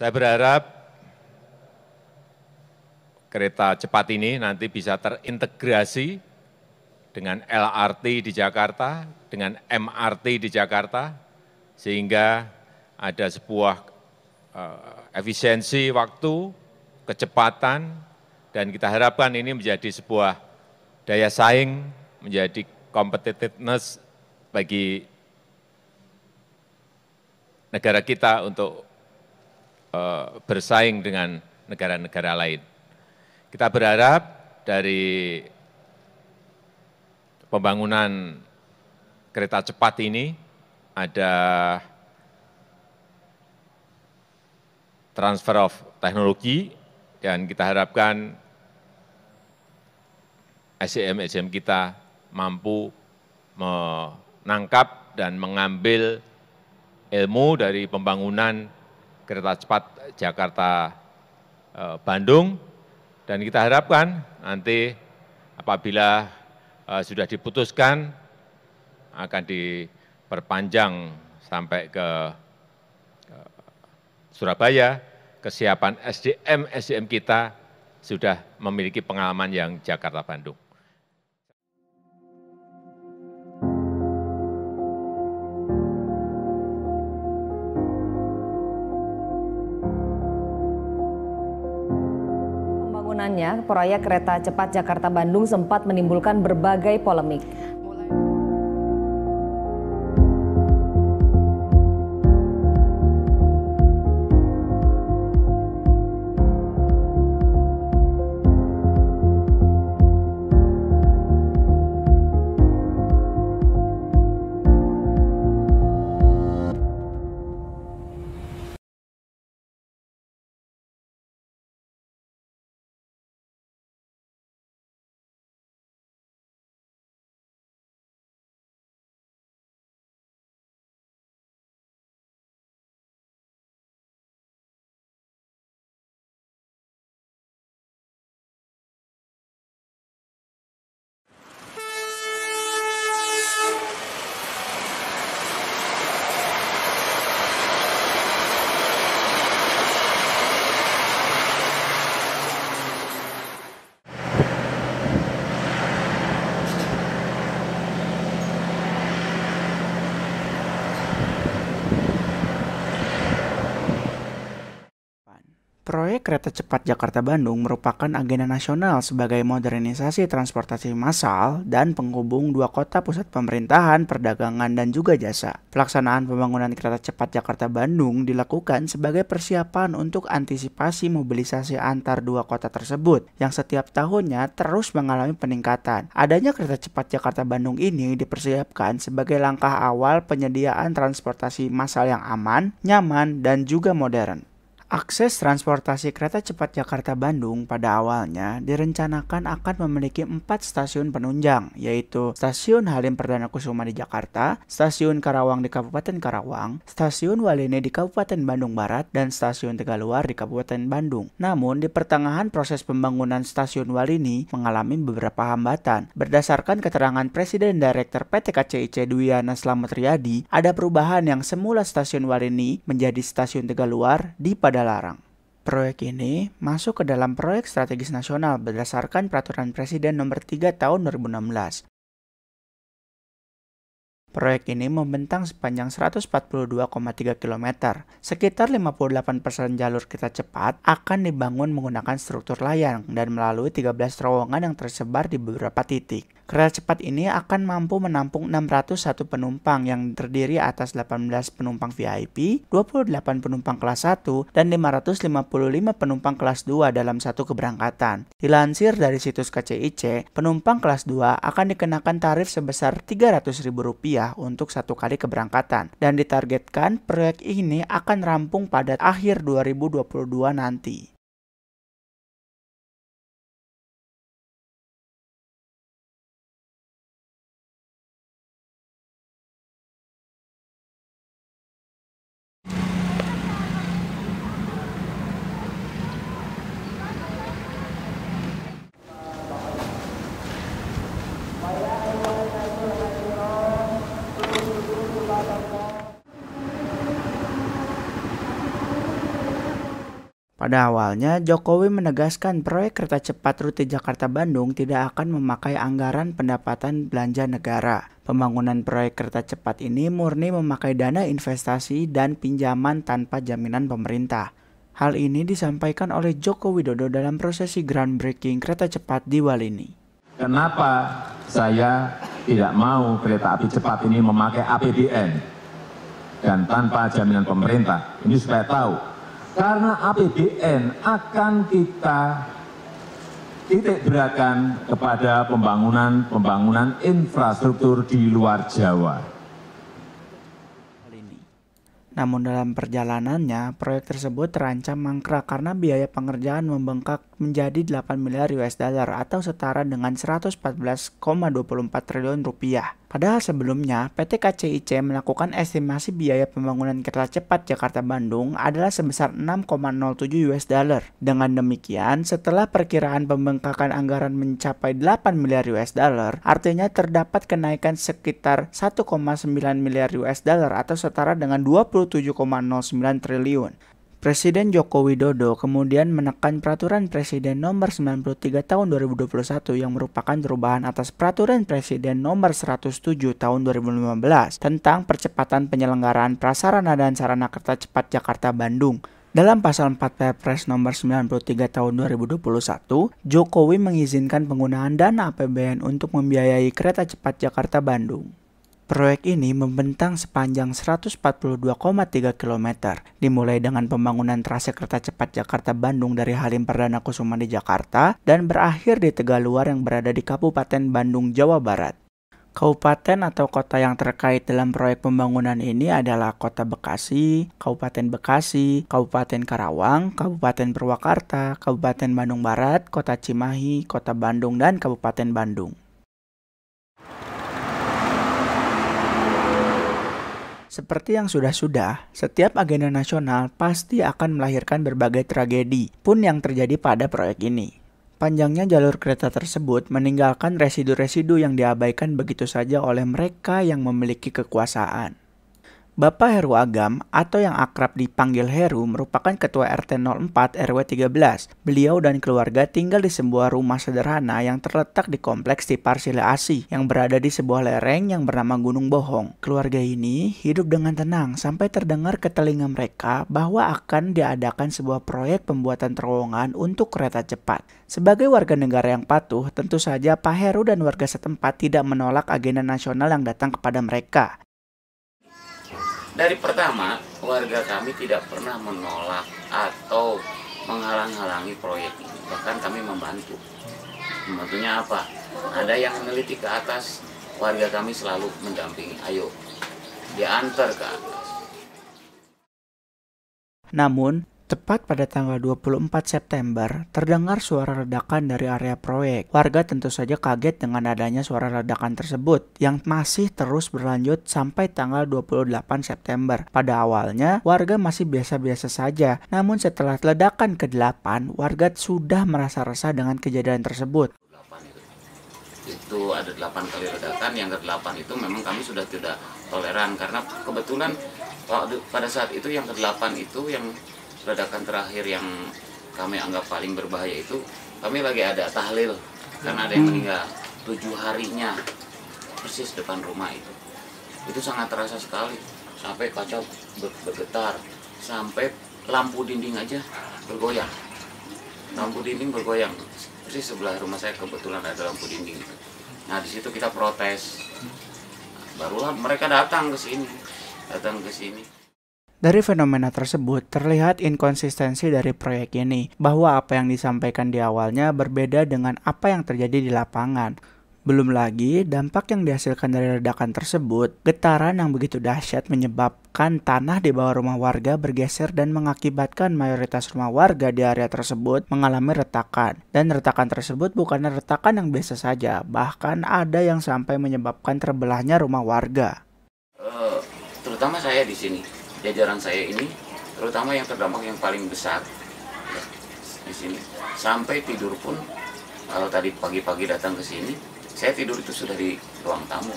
Saya berharap kereta cepat ini nanti bisa terintegrasi dengan LRT di Jakarta, dengan MRT di Jakarta, sehingga ada sebuah eh, efisiensi waktu, kecepatan, dan kita harapkan ini menjadi sebuah daya saing, menjadi competitiveness bagi negara kita untuk Eh, bersaing dengan negara-negara lain. Kita berharap dari pembangunan kereta cepat ini ada transfer of teknologi dan kita harapkan SCM e SCM e kita mampu menangkap dan mengambil ilmu dari pembangunan kereta cepat Jakarta eh, Bandung dan kita harapkan nanti apabila eh, sudah diputuskan akan diperpanjang sampai ke eh, Surabaya, kesiapan SDM-SDM kita sudah memiliki pengalaman yang Jakarta-Bandung. sebelumnya, proyek kereta cepat Jakarta-Bandung sempat menimbulkan berbagai polemik. Proyek kereta cepat Jakarta-Bandung merupakan agenda nasional sebagai modernisasi transportasi massal dan penghubung dua kota pusat pemerintahan, perdagangan, dan juga jasa. Pelaksanaan pembangunan kereta cepat Jakarta-Bandung dilakukan sebagai persiapan untuk antisipasi mobilisasi antar dua kota tersebut yang setiap tahunnya terus mengalami peningkatan. Adanya kereta cepat Jakarta-Bandung ini dipersiapkan sebagai langkah awal penyediaan transportasi massal yang aman, nyaman, dan juga modern. Akses transportasi kereta cepat Jakarta-Bandung pada awalnya direncanakan akan memiliki empat stasiun penunjang, yaitu Stasiun Halim Perdana Kusuma di Jakarta, Stasiun Karawang di Kabupaten Karawang, Stasiun Walene di Kabupaten Bandung Barat, dan Stasiun Tegaluar di Kabupaten Bandung. Namun, di pertengahan proses pembangunan Stasiun Walini mengalami beberapa hambatan. Berdasarkan keterangan Presiden Direktur PT KCIC Dwiana Slamet Riyadi, ada perubahan yang semula Stasiun Walini menjadi Stasiun Tegaluar di pada Padalarang. Proyek ini masuk ke dalam proyek strategis nasional berdasarkan Peraturan Presiden Nomor 3 Tahun 2016. Proyek ini membentang sepanjang 142,3 km. Sekitar 58% jalur kereta cepat akan dibangun menggunakan struktur layang dan melalui 13 terowongan yang tersebar di beberapa titik. Kereta cepat ini akan mampu menampung 601 penumpang yang terdiri atas 18 penumpang VIP, 28 penumpang kelas 1, dan 555 penumpang kelas 2 dalam satu keberangkatan. Dilansir dari situs KCIC, penumpang kelas 2 akan dikenakan tarif sebesar Rp300.000 untuk satu kali keberangkatan dan ditargetkan proyek ini akan rampung pada akhir 2022 nanti. Pada awalnya, Jokowi menegaskan proyek kereta cepat rute Jakarta-Bandung tidak akan memakai anggaran pendapatan belanja negara. Pembangunan proyek kereta cepat ini murni memakai dana investasi dan pinjaman tanpa jaminan pemerintah. Hal ini disampaikan oleh Joko Widodo dalam prosesi groundbreaking kereta cepat di Walini. Kenapa saya tidak mau kereta api cepat ini memakai APBN dan tanpa jaminan pemerintah? Ini supaya tahu karena apbn akan kita titik beratkan kepada pembangunan-pembangunan infrastruktur di luar Jawa. Namun dalam perjalanannya, proyek tersebut terancam mangkrak karena biaya pengerjaan membengkak menjadi 8 miliar US dollar atau setara dengan 114,24 triliun rupiah. Padahal sebelumnya, PT KCIC melakukan estimasi biaya pembangunan kereta cepat Jakarta-Bandung adalah sebesar 6,07 US dollar. Dengan demikian, setelah perkiraan pembengkakan anggaran mencapai 8 miliar US dollar, artinya terdapat kenaikan sekitar 1,9 miliar US dollar atau setara dengan 27,09 triliun. Presiden Joko Widodo kemudian menekan Peraturan Presiden Nomor 93 Tahun 2021 yang merupakan perubahan atas Peraturan Presiden Nomor 107 Tahun 2015 tentang percepatan penyelenggaraan prasarana dan sarana kereta cepat Jakarta-Bandung dalam pasal 4 Perpres nomor 93 tahun 2021, Jokowi mengizinkan penggunaan dana APBN untuk membiayai kereta cepat Jakarta-Bandung. Proyek ini membentang sepanjang 142,3 km, dimulai dengan pembangunan trase kereta cepat Jakarta-Bandung dari Halim Perdana Kusuma di Jakarta dan berakhir di Tegaluar yang berada di Kabupaten Bandung, Jawa Barat. Kabupaten atau kota yang terkait dalam proyek pembangunan ini adalah Kota Bekasi, Kabupaten Bekasi, Kabupaten Karawang, Kabupaten Purwakarta, Kabupaten Bandung Barat, Kota Cimahi, Kota Bandung, dan Kabupaten Bandung. Seperti yang sudah-sudah, setiap agenda nasional pasti akan melahirkan berbagai tragedi pun yang terjadi pada proyek ini. Panjangnya jalur kereta tersebut meninggalkan residu-residu yang diabaikan begitu saja oleh mereka yang memiliki kekuasaan. Bapak Heru Agam atau yang akrab dipanggil Heru merupakan ketua RT 04 RW 13. Beliau dan keluarga tinggal di sebuah rumah sederhana yang terletak di kompleks di Parsile Asi yang berada di sebuah lereng yang bernama Gunung Bohong. Keluarga ini hidup dengan tenang sampai terdengar ke telinga mereka bahwa akan diadakan sebuah proyek pembuatan terowongan untuk kereta cepat. Sebagai warga negara yang patuh, tentu saja Pak Heru dan warga setempat tidak menolak agenda nasional yang datang kepada mereka dari pertama warga kami tidak pernah menolak atau menghalang-halangi proyek ini bahkan kami membantu membantunya apa ada yang meneliti ke atas warga kami selalu mendampingi ayo diantar ke atas namun Tepat pada tanggal 24 September, terdengar suara ledakan dari area proyek. Warga tentu saja kaget dengan adanya suara ledakan tersebut yang masih terus berlanjut sampai tanggal 28 September. Pada awalnya, warga masih biasa-biasa saja. Namun setelah ledakan ke-8, warga sudah merasa resah dengan kejadian tersebut. Itu ada 8 kali ledakan, yang ke-8 itu memang kami sudah tidak toleran karena kebetulan pada saat itu yang ke-8 itu yang ledakan terakhir yang kami anggap paling berbahaya itu kami lagi ada tahlil karena ada yang hmm. meninggal tujuh harinya persis depan rumah itu itu sangat terasa sekali sampai kaca bergetar sampai lampu dinding aja bergoyang lampu dinding bergoyang persis sebelah rumah saya kebetulan ada lampu dinding nah di situ kita protes barulah mereka datang ke sini datang ke sini dari fenomena tersebut, terlihat inkonsistensi dari proyek ini, bahwa apa yang disampaikan di awalnya berbeda dengan apa yang terjadi di lapangan. Belum lagi, dampak yang dihasilkan dari ledakan tersebut, getaran yang begitu dahsyat menyebabkan tanah di bawah rumah warga bergeser dan mengakibatkan mayoritas rumah warga di area tersebut mengalami retakan. Dan retakan tersebut bukan retakan yang biasa saja, bahkan ada yang sampai menyebabkan terbelahnya rumah warga. Uh, terutama saya di sini jajaran saya ini, terutama yang terdampak yang paling besar di sini, sampai tidur pun kalau tadi pagi-pagi datang ke sini, saya tidur itu sudah di ruang tamu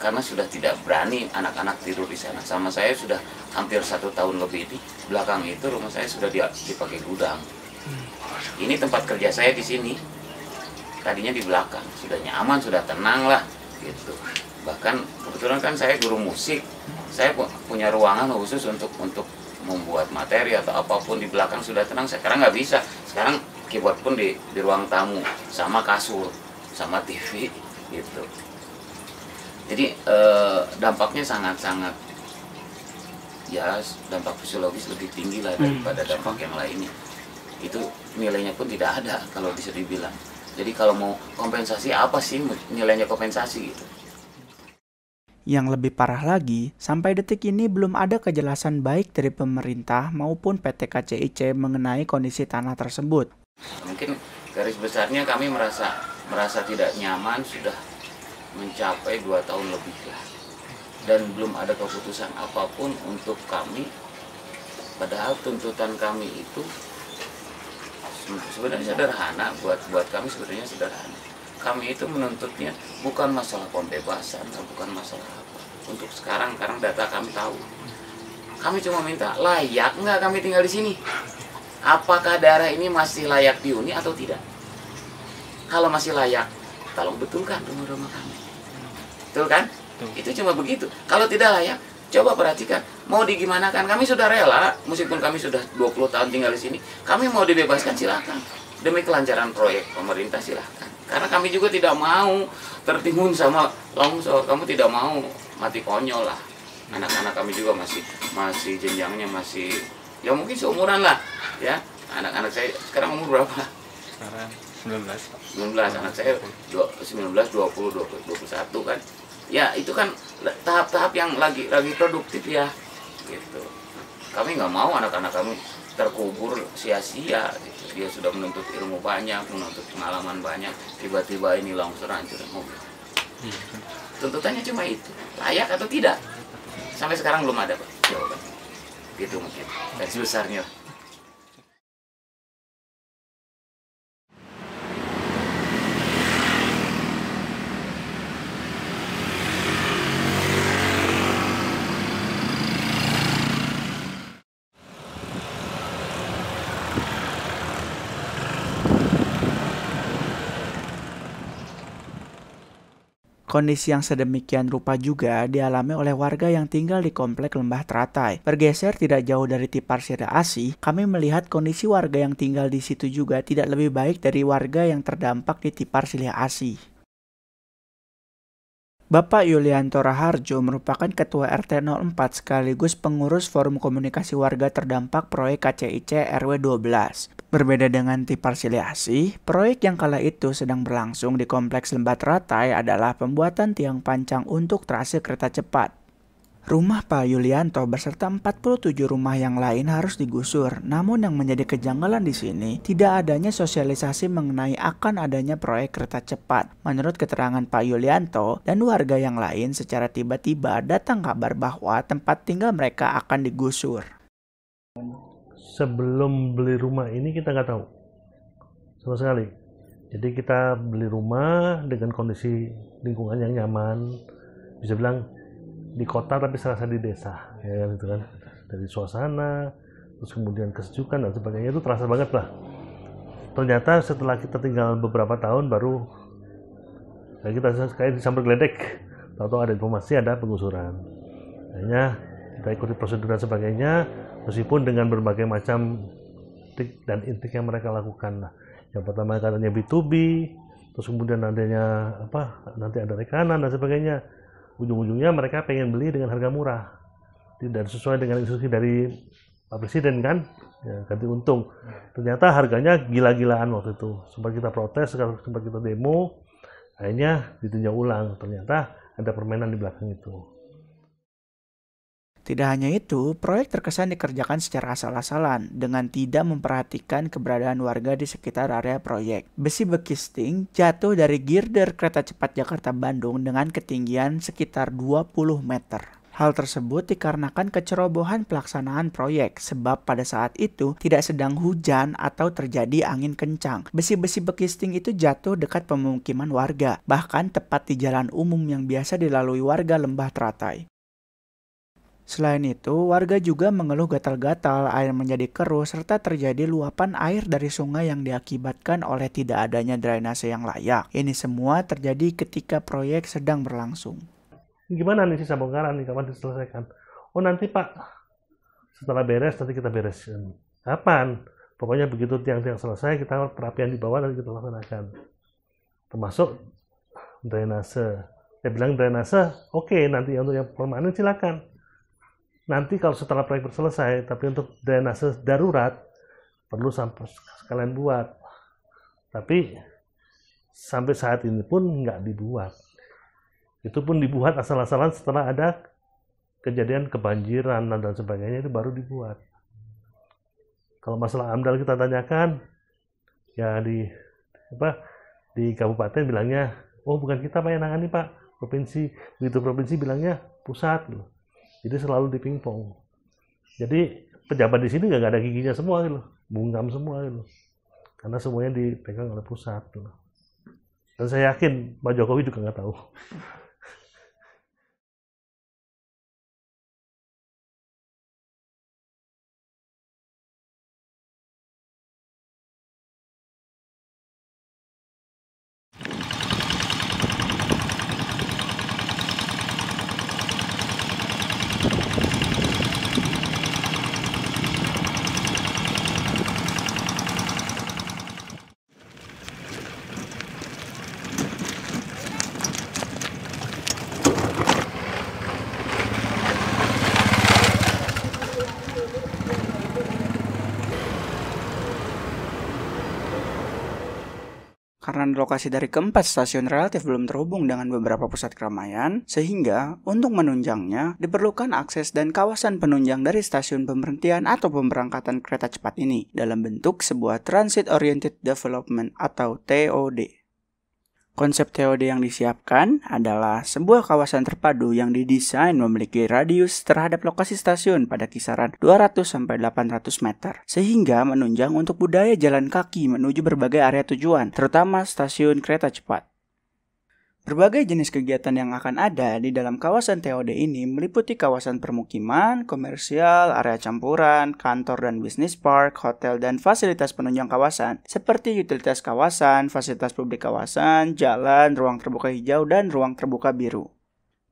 karena sudah tidak berani anak-anak tidur di sana. Sama saya sudah hampir satu tahun lebih di belakang itu rumah saya sudah dipakai gudang. Ini tempat kerja saya di sini. Tadinya di belakang, sudah nyaman, sudah tenang lah, gitu bahkan kebetulan kan saya guru musik saya punya ruangan khusus untuk untuk membuat materi atau apapun di belakang sudah tenang sekarang nggak bisa sekarang keyboard pun di di ruang tamu sama kasur sama TV gitu jadi eh, dampaknya sangat-sangat ya dampak fisiologis lebih tinggi lah hmm, daripada dampak yang lainnya itu nilainya pun tidak ada kalau bisa dibilang jadi kalau mau kompensasi apa sih nilainya kompensasi gitu yang lebih parah lagi, sampai detik ini belum ada kejelasan baik dari pemerintah maupun PT KCIC mengenai kondisi tanah tersebut. Mungkin garis besarnya kami merasa merasa tidak nyaman sudah mencapai dua tahun lebih lah. Dan belum ada keputusan apapun untuk kami, padahal tuntutan kami itu sebenarnya sederhana buat buat kami sebenarnya sederhana kami itu menuntutnya bukan masalah pembebasan bukan masalah untuk sekarang karena data kami tahu. Kami cuma minta layak nggak kami tinggal di sini? Apakah daerah ini masih layak dihuni atau tidak? Kalau masih layak, tolong betulkan rumah-rumah kami. Betul kan? Betul. Itu cuma begitu. Kalau tidak layak, coba perhatikan. Mau digimanakan? Kami sudah rela, meskipun kami sudah 20 tahun tinggal di sini, kami mau dibebaskan silakan. Demi kelancaran proyek pemerintah silahkan. Karena kami juga tidak mau tertimbun sama longsor. Kamu tidak mau mati konyol lah hmm. anak-anak kami juga masih masih jenjangnya masih ya mungkin seumuran lah ya anak-anak saya sekarang umur berapa sekarang 19 19 anak saya 19 20 21 kan ya itu kan tahap-tahap yang lagi lagi produktif ya gitu kami nggak mau anak-anak kami terkubur sia-sia gitu. dia sudah menuntut ilmu banyak menuntut pengalaman banyak tiba-tiba ini langsung hancur mobil iya, hmm tuntutannya cuma itu layak atau tidak sampai sekarang belum ada pak jawaban gitu mungkin dan sebesarnya Kondisi yang sedemikian rupa juga dialami oleh warga yang tinggal di komplek Lembah Teratai. Bergeser tidak jauh dari Tipar sirda Asi, kami melihat kondisi warga yang tinggal di situ juga tidak lebih baik dari warga yang terdampak di Tipar sirda Asi. Bapak Yulianto Raharjo merupakan Ketua RT 04 sekaligus pengurus Forum Komunikasi Warga Terdampak Proyek KCIC RW 12. Berbeda dengan tipar parsiliasi, proyek yang kala itu sedang berlangsung di Kompleks Lembat Ratai adalah pembuatan tiang pancang untuk trase kereta cepat. Rumah Pak Yulianto beserta 47 rumah yang lain harus digusur, namun yang menjadi kejanggalan di sini tidak adanya sosialisasi mengenai akan adanya proyek kereta cepat. Menurut keterangan Pak Yulianto dan warga yang lain secara tiba-tiba datang kabar bahwa tempat tinggal mereka akan digusur sebelum beli rumah ini kita nggak tahu sama sekali. Jadi kita beli rumah dengan kondisi lingkungan yang nyaman, bisa bilang di kota tapi serasa di desa, ya kan itu kan dari suasana, terus kemudian kesejukan dan sebagainya itu terasa banget lah. Ternyata setelah kita tinggal beberapa tahun baru kayak kita kayak disambar geledek, atau ada informasi ada pengusuran. Hanya kita ikuti prosedur dan sebagainya, meskipun dengan berbagai macam tik dan intik yang mereka lakukan nah, yang pertama katanya B2B terus kemudian adanya apa nanti ada rekanan dan sebagainya ujung-ujungnya mereka pengen beli dengan harga murah tidak sesuai dengan instruksi dari Pak Presiden kan ya, ganti untung ternyata harganya gila-gilaan waktu itu sempat kita protes sempat kita demo akhirnya ditinjau ulang ternyata ada permainan di belakang itu tidak hanya itu, proyek terkesan dikerjakan secara asal-asalan dengan tidak memperhatikan keberadaan warga di sekitar area proyek. Besi bekisting jatuh dari girder kereta cepat Jakarta-Bandung dengan ketinggian sekitar 20 meter. Hal tersebut dikarenakan kecerobohan pelaksanaan proyek, sebab pada saat itu tidak sedang hujan atau terjadi angin kencang. Besi-besi bekisting itu jatuh dekat pemukiman warga, bahkan tepat di jalan umum yang biasa dilalui warga Lembah Teratai. Selain itu, warga juga mengeluh gatal-gatal, air menjadi keruh, serta terjadi luapan air dari sungai yang diakibatkan oleh tidak adanya drainase yang layak. Ini semua terjadi ketika proyek sedang berlangsung. Gimana nih sisa bongkaran nih, kapan diselesaikan? Oh nanti Pak, setelah beres nanti kita beresin. Kapan? Pokoknya begitu tiang-tiang selesai, kita perapian di bawah dan kita laksanakan. Termasuk drainase. Saya bilang drainase, oke okay, nanti untuk yang permanen silakan nanti kalau setelah proyek selesai tapi untuk drainase darurat perlu sampai sekalian buat tapi sampai saat ini pun nggak dibuat itu pun dibuat asal-asalan setelah ada kejadian kebanjiran dan sebagainya itu baru dibuat kalau masalah amdal kita tanyakan ya di apa di kabupaten bilangnya oh bukan kita pak yang nangani pak provinsi begitu provinsi bilangnya pusat loh gitu. Jadi selalu di pingpong. Jadi pejabat di sini nggak ada giginya semua gitu, bungkam semua gitu. Karena semuanya dipegang oleh pusat gitu. Dan saya yakin Pak Jokowi juga nggak tahu. karena lokasi dari keempat stasiun relatif belum terhubung dengan beberapa pusat keramaian, sehingga untuk menunjangnya diperlukan akses dan kawasan penunjang dari stasiun pemberhentian atau pemberangkatan kereta cepat ini dalam bentuk sebuah Transit Oriented Development atau TOD. Konsep TOD yang disiapkan adalah sebuah kawasan terpadu yang didesain memiliki radius terhadap lokasi stasiun pada kisaran 200-800 meter, sehingga menunjang untuk budaya jalan kaki menuju berbagai area tujuan, terutama stasiun kereta cepat. Berbagai jenis kegiatan yang akan ada di dalam kawasan TOD ini meliputi kawasan permukiman, komersial, area campuran, kantor dan bisnis park, hotel dan fasilitas penunjang kawasan, seperti utilitas kawasan, fasilitas publik kawasan, jalan, ruang terbuka hijau, dan ruang terbuka biru.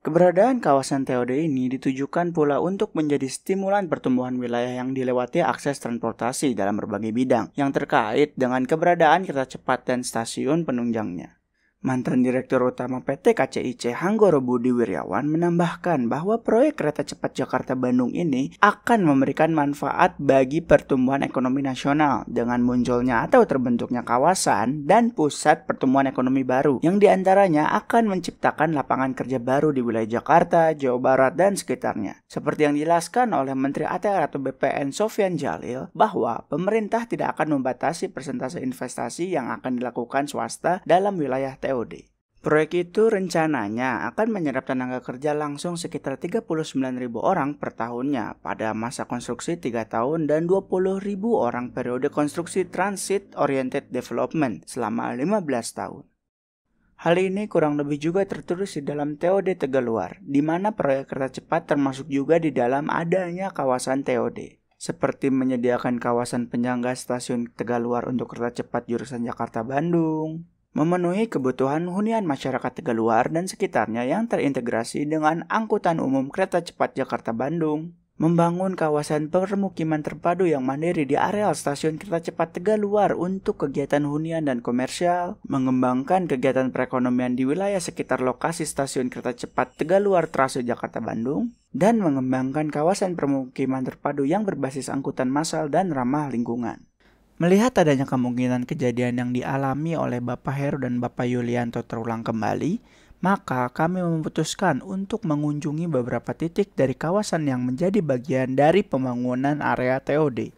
Keberadaan kawasan TOD ini ditujukan pula untuk menjadi stimulan pertumbuhan wilayah yang dilewati akses transportasi dalam berbagai bidang yang terkait dengan keberadaan kereta cepat dan stasiun penunjangnya. Mantan Direktur Utama PT KCIC Hanggoro Budi Wiryawan menambahkan bahwa proyek kereta cepat Jakarta-Bandung ini akan memberikan manfaat bagi pertumbuhan ekonomi nasional dengan munculnya atau terbentuknya kawasan dan pusat pertumbuhan ekonomi baru yang diantaranya akan menciptakan lapangan kerja baru di wilayah Jakarta, Jawa Barat, dan sekitarnya. Seperti yang dijelaskan oleh Menteri ATR atau BPN Sofian Jalil bahwa pemerintah tidak akan membatasi persentase investasi yang akan dilakukan swasta dalam wilayah TNI Proyek itu rencananya akan menyerap tenaga kerja langsung sekitar 39.000 orang per tahunnya pada masa konstruksi 3 tahun dan 20.000 orang periode konstruksi transit oriented development selama 15 tahun. Hal ini kurang lebih juga tertulis di dalam TOD Tegaluar, di mana proyek kereta cepat termasuk juga di dalam adanya kawasan TOD seperti menyediakan kawasan penyangga stasiun Tegaluar untuk kereta cepat jurusan Jakarta-Bandung, memenuhi kebutuhan hunian masyarakat Tegaluar dan sekitarnya yang terintegrasi dengan angkutan umum kereta cepat Jakarta-Bandung, membangun kawasan permukiman terpadu yang mandiri di areal stasiun kereta cepat Tegaluar untuk kegiatan hunian dan komersial, mengembangkan kegiatan perekonomian di wilayah sekitar lokasi stasiun kereta cepat Tegaluar Trase Jakarta-Bandung, dan mengembangkan kawasan permukiman terpadu yang berbasis angkutan massal dan ramah lingkungan. Melihat adanya kemungkinan kejadian yang dialami oleh Bapak Heru dan Bapak Yulianto terulang kembali, maka kami memutuskan untuk mengunjungi beberapa titik dari kawasan yang menjadi bagian dari pembangunan area TOD.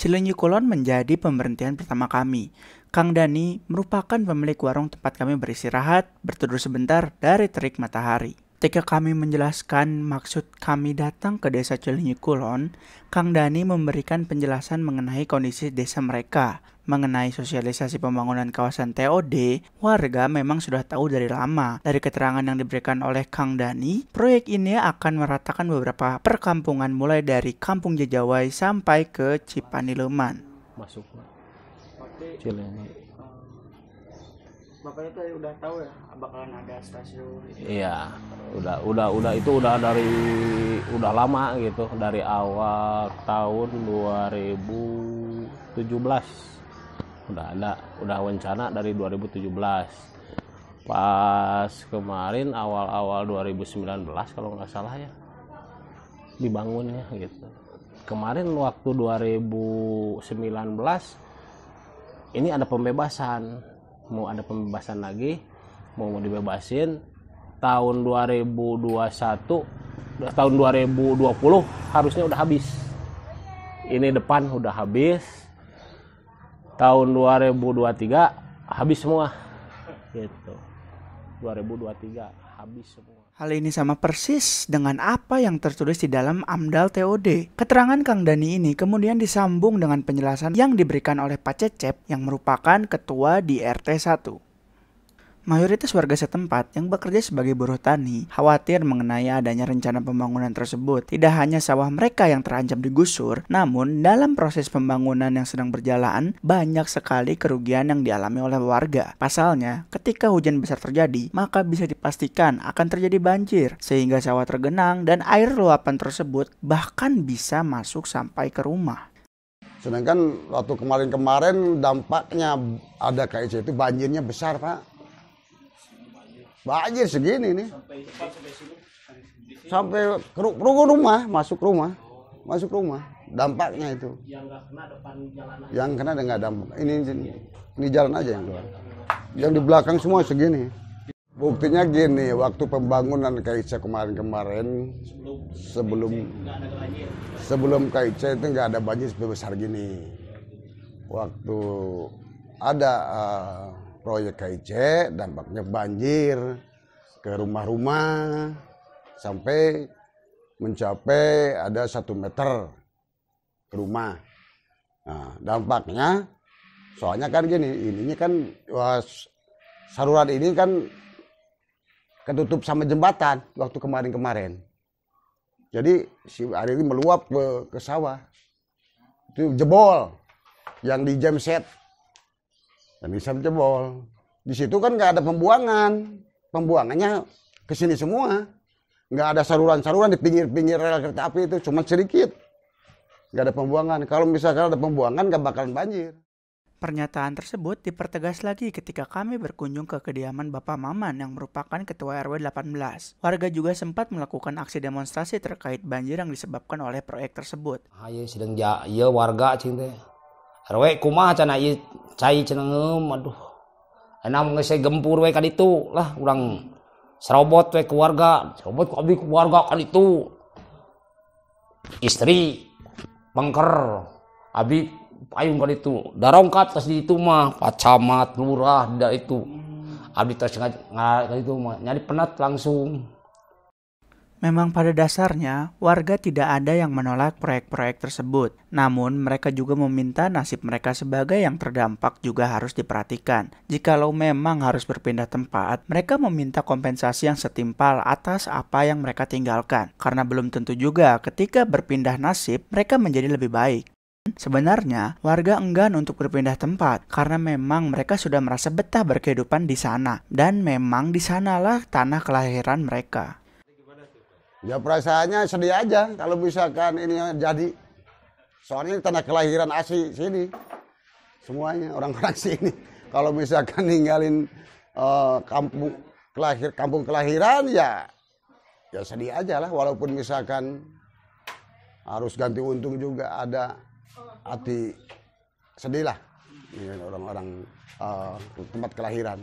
Cilenyi Kulon menjadi pemberhentian pertama kami. Kang Dani merupakan pemilik warung tempat kami beristirahat, berteduh sebentar dari terik matahari. Ketika kami menjelaskan maksud kami datang ke desa Cilenyi Kulon, Kang Dani memberikan penjelasan mengenai kondisi desa mereka. Mengenai sosialisasi pembangunan kawasan TOD, warga memang sudah tahu dari lama. Dari keterangan yang diberikan oleh Kang Dani, proyek ini akan meratakan beberapa perkampungan mulai dari Kampung Jejawai sampai ke Cipanileman. Masuk Cilinyi bapaknya tuh udah tahu ya bakalan ada stasiun gitu. iya udah udah udah itu udah dari udah lama gitu dari awal tahun 2017 udah ada udah rencana dari 2017 pas kemarin awal-awal 2019 kalau nggak salah ya dibangunnya gitu kemarin waktu 2019 ini ada pembebasan mau ada pembebasan lagi mau mau dibebasin tahun 2021 eh, tahun 2020 harusnya udah habis ini depan udah habis tahun 2023 habis semua gitu 2023 habis semua. Hal ini sama persis dengan apa yang tertulis di dalam AMDAL TOD. Keterangan Kang Dani ini kemudian disambung dengan penjelasan yang diberikan oleh Pak Cecep yang merupakan ketua di RT 1. Mayoritas warga setempat yang bekerja sebagai buruh tani khawatir mengenai adanya rencana pembangunan tersebut. Tidak hanya sawah mereka yang terancam digusur, namun dalam proses pembangunan yang sedang berjalan, banyak sekali kerugian yang dialami oleh warga. Pasalnya, ketika hujan besar terjadi, maka bisa dipastikan akan terjadi banjir, sehingga sawah tergenang dan air luapan tersebut bahkan bisa masuk sampai ke rumah. Sedangkan waktu kemarin-kemarin dampaknya ada KIC itu banjirnya besar, Pak banjir segini nih sampai keruk rumah masuk rumah masuk rumah dampaknya itu yang kena depan yang kena nggak dampak ini, ini ini jalan aja yang keluar yang di belakang semua segini buktinya gini waktu pembangunan KIC kemarin-kemarin sebelum sebelum KIC itu nggak ada banjir sebesar gini waktu ada uh, proyek KIC dampaknya banjir ke rumah-rumah sampai mencapai ada satu meter ke rumah. Nah, dampaknya soalnya kan gini, ininya kan was, saluran ini kan ketutup sama jembatan waktu kemarin-kemarin. Jadi si air ini meluap ke, ke sawah. Itu jebol yang di jam set dan bisa jebol. Di situ kan nggak ada pembuangan. Pembuangannya ke sini semua. Nggak ada saluran-saluran di pinggir-pinggir rel kereta api itu, cuma sedikit. Nggak ada pembuangan. Kalau misalkan ada pembuangan, nggak bakalan banjir. Pernyataan tersebut dipertegas lagi ketika kami berkunjung ke kediaman Bapak Maman yang merupakan Ketua RW 18. Warga juga sempat melakukan aksi demonstrasi terkait banjir yang disebabkan oleh proyek tersebut. Ayo sedang ya warga cinta Harwe kumah cana ieu cai cenengeum aduh. Enak geus gempur we kan itu lah urang serobot we keluarga, serobot abdi keluarga kan itu, Istri bengker abi payung kan itu, Darongkat tos di itu mah pacamat lurah da itu. Abdi tos ngaji itu mah nyari penat langsung. Memang pada dasarnya, warga tidak ada yang menolak proyek-proyek tersebut. Namun, mereka juga meminta nasib mereka sebagai yang terdampak juga harus diperhatikan. Jikalau memang harus berpindah tempat, mereka meminta kompensasi yang setimpal atas apa yang mereka tinggalkan. Karena belum tentu juga ketika berpindah nasib, mereka menjadi lebih baik. Sebenarnya, warga enggan untuk berpindah tempat karena memang mereka sudah merasa betah berkehidupan di sana dan memang di sanalah tanah kelahiran mereka. Ya perasaannya sedih aja kalau misalkan ini jadi. Soalnya tanah kelahiran asli sini. Semuanya orang-orang sini. Kalau misalkan ninggalin uh, kampung kelahir kampung kelahiran ya ya sedih aja lah walaupun misalkan harus ganti untung juga ada hati sedih lah dengan orang-orang uh, tempat kelahiran.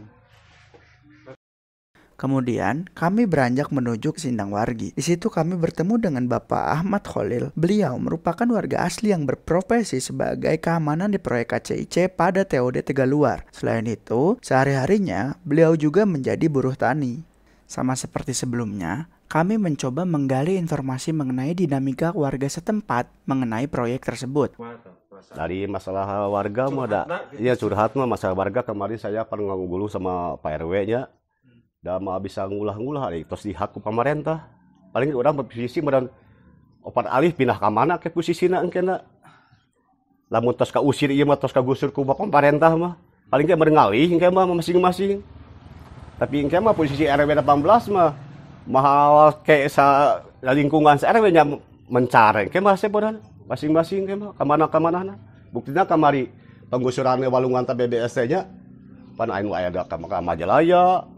Kemudian, kami beranjak menuju ke Sindang Wargi. Di situ kami bertemu dengan Bapak Ahmad Khalil. Beliau merupakan warga asli yang berprofesi sebagai keamanan di proyek KCIC pada TOD Tegaluar. Selain itu, sehari-harinya beliau juga menjadi buruh tani. Sama seperti sebelumnya, kami mencoba menggali informasi mengenai dinamika warga setempat mengenai proyek tersebut. Dari masalah warga curhat ada, ya curhat mah masalah warga kemarin saya pernah ngobrol sama Pak RW-nya Dah mah bisa ngulah-ngulah deh terus dihaku pemerintah paling orang berposisi meran opat alih pindah ke mana ke posisi nak kena lamun tos ka usir iya mah tos ka gusur ku pemerintah mah paling kayak merengalih kayak mah masing-masing tapi kayak mah posisi RW 18 mah mahal kayak sa lingkungan sa RW nya mencari kayak mah sepodan masing-masing kayak mah kemana kemana nah buktinya kemari penggusuran walungan ta BBST nya pan aing aya ka Majalaya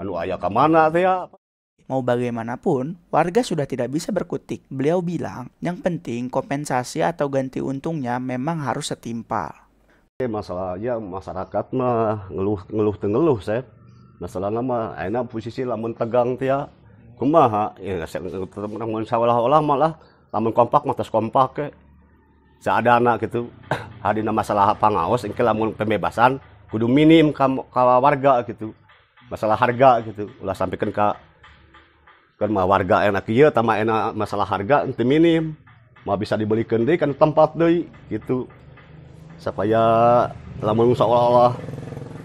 anu ayah kemana mana teh ya? Mau bagaimanapun, warga sudah tidak bisa berkutik. Beliau bilang, yang penting kompensasi atau ganti untungnya memang harus setimpal. Eh, Masalahnya masyarakat mah ngeluh ngeluh tengeluh saya. Masalahnya mah enak posisi lamun tegang tiap ya. kumaha ya saya seolah-olah malah lamun kompak mah kompak ke anak gitu hadina masalah pangaos engke lamun pembebasan kudu minim ka, warga gitu masalah harga gitu ulah sampaikan ke kan mah warga enak iya tama enak masalah harga ente minim mah bisa dibelikan deh kan tempat deh gitu supaya lamun seolah-olah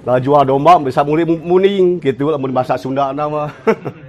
lah jual domba bisa muli muning gitu lamun bahasa Sunda nama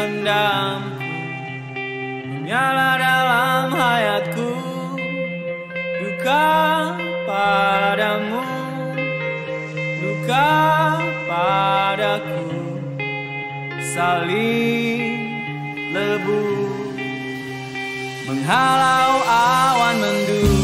pendamku Menyala dalam hayatku Duka padamu Duka padaku Saling lebu Menghalau awan mendung